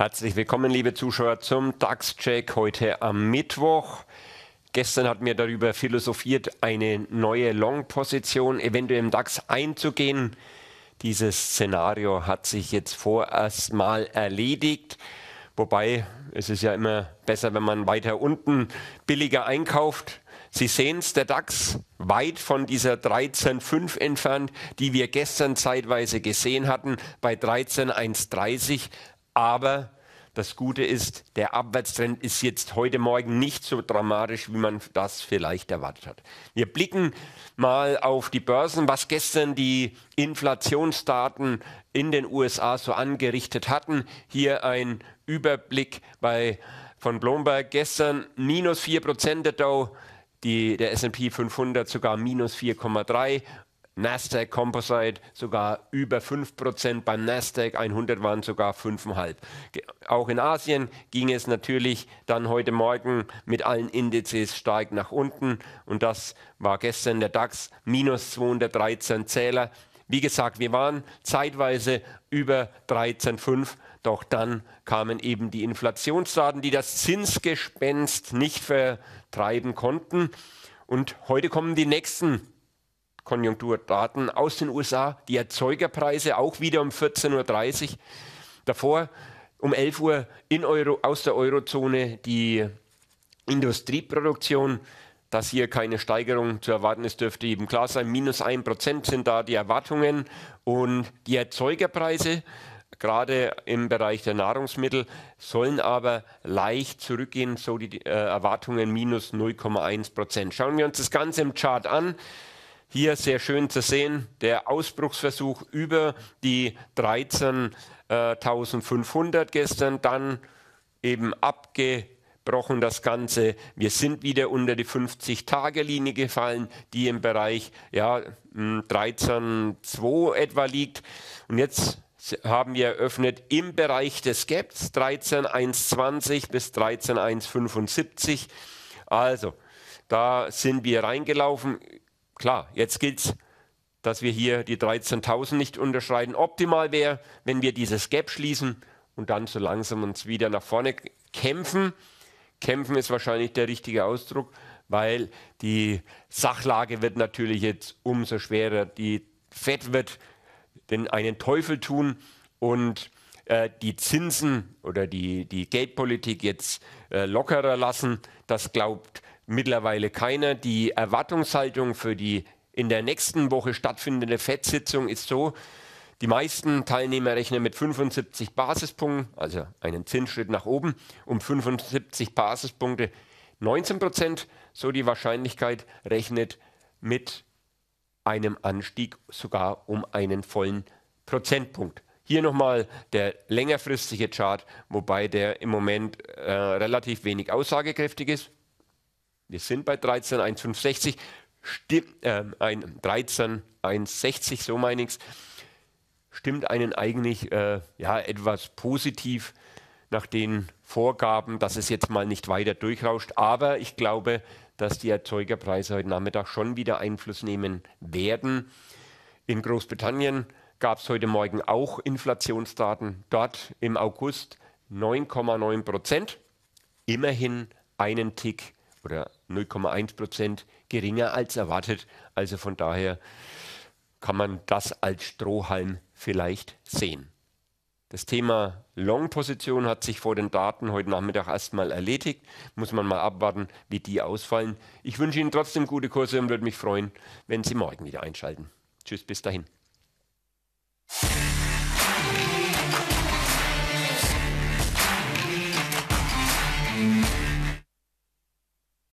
Herzlich willkommen, liebe Zuschauer, zum DAX-Check heute am Mittwoch. Gestern hat mir darüber philosophiert, eine neue Long-Position eventuell im DAX einzugehen. Dieses Szenario hat sich jetzt vorerst mal erledigt. Wobei es ist ja immer besser, wenn man weiter unten billiger einkauft. Sie sehen es, der DAX weit von dieser 13,5 entfernt, die wir gestern zeitweise gesehen hatten, bei 13,130 aber das Gute ist, der Abwärtstrend ist jetzt heute Morgen nicht so dramatisch, wie man das vielleicht erwartet hat. Wir blicken mal auf die Börsen, was gestern die Inflationsdaten in den USA so angerichtet hatten. Hier ein Überblick bei, von Bloomberg. Gestern minus 4% der Dow, die, der SP 500 sogar minus 4,3 Nasdaq Composite sogar über 5%, beim Nasdaq 100 waren sogar 5,5%. Auch in Asien ging es natürlich dann heute Morgen mit allen Indizes stark nach unten und das war gestern der DAX minus 213 Zähler. Wie gesagt, wir waren zeitweise über 13,5, doch dann kamen eben die Inflationsdaten, die das Zinsgespenst nicht vertreiben konnten. Und heute kommen die nächsten Konjunkturdaten aus den USA, die Erzeugerpreise auch wieder um 14.30 Uhr. Davor um 11 Uhr in Euro, aus der Eurozone die Industrieproduktion, dass hier keine Steigerung zu erwarten ist, dürfte eben klar sein. Minus 1% sind da die Erwartungen und die Erzeugerpreise, gerade im Bereich der Nahrungsmittel, sollen aber leicht zurückgehen, so die äh, Erwartungen minus 0,1%. Schauen wir uns das Ganze im Chart an. Hier sehr schön zu sehen, der Ausbruchsversuch über die 13.500 gestern, dann eben abgebrochen das Ganze. Wir sind wieder unter die 50-Tage-Linie gefallen, die im Bereich ja, 13,2 hm, etwa liegt. Und jetzt haben wir eröffnet im Bereich des Gaps 13,120 bis 13,175. Also, da sind wir reingelaufen. Klar, jetzt gilt es, dass wir hier die 13.000 nicht unterschreiten. Optimal wäre, wenn wir dieses Gap schließen und dann so langsam uns wieder nach vorne kämpfen. Kämpfen ist wahrscheinlich der richtige Ausdruck, weil die Sachlage wird natürlich jetzt umso schwerer. Die Fed wird den einen Teufel tun und äh, die Zinsen oder die, die Geldpolitik jetzt äh, lockerer lassen. Das glaubt mittlerweile keiner. Die Erwartungshaltung für die in der nächsten Woche stattfindende FED-Sitzung ist so, die meisten Teilnehmer rechnen mit 75 Basispunkten, also einen Zinsschritt nach oben, um 75 Basispunkte 19 Prozent, so die Wahrscheinlichkeit rechnet mit einem Anstieg sogar um einen vollen Prozentpunkt. Hier nochmal der längerfristige Chart, wobei der im Moment äh, relativ wenig aussagekräftig ist. Wir sind bei 13,165, äh, 13,160, so meine ich's. Stimmt einen eigentlich äh, ja, etwas positiv nach den Vorgaben, dass es jetzt mal nicht weiter durchrauscht. Aber ich glaube, dass die Erzeugerpreise heute Nachmittag schon wieder Einfluss nehmen werden. In Großbritannien gab es heute Morgen auch Inflationsdaten. Dort im August 9,9 Prozent. Immerhin einen Tick oder 0,1 Prozent geringer als erwartet. Also von daher kann man das als Strohhalm vielleicht sehen. Das Thema Long-Position hat sich vor den Daten heute Nachmittag erstmal erledigt. Muss man mal abwarten, wie die ausfallen. Ich wünsche Ihnen trotzdem gute Kurse und würde mich freuen, wenn Sie morgen wieder einschalten. Tschüss, bis dahin.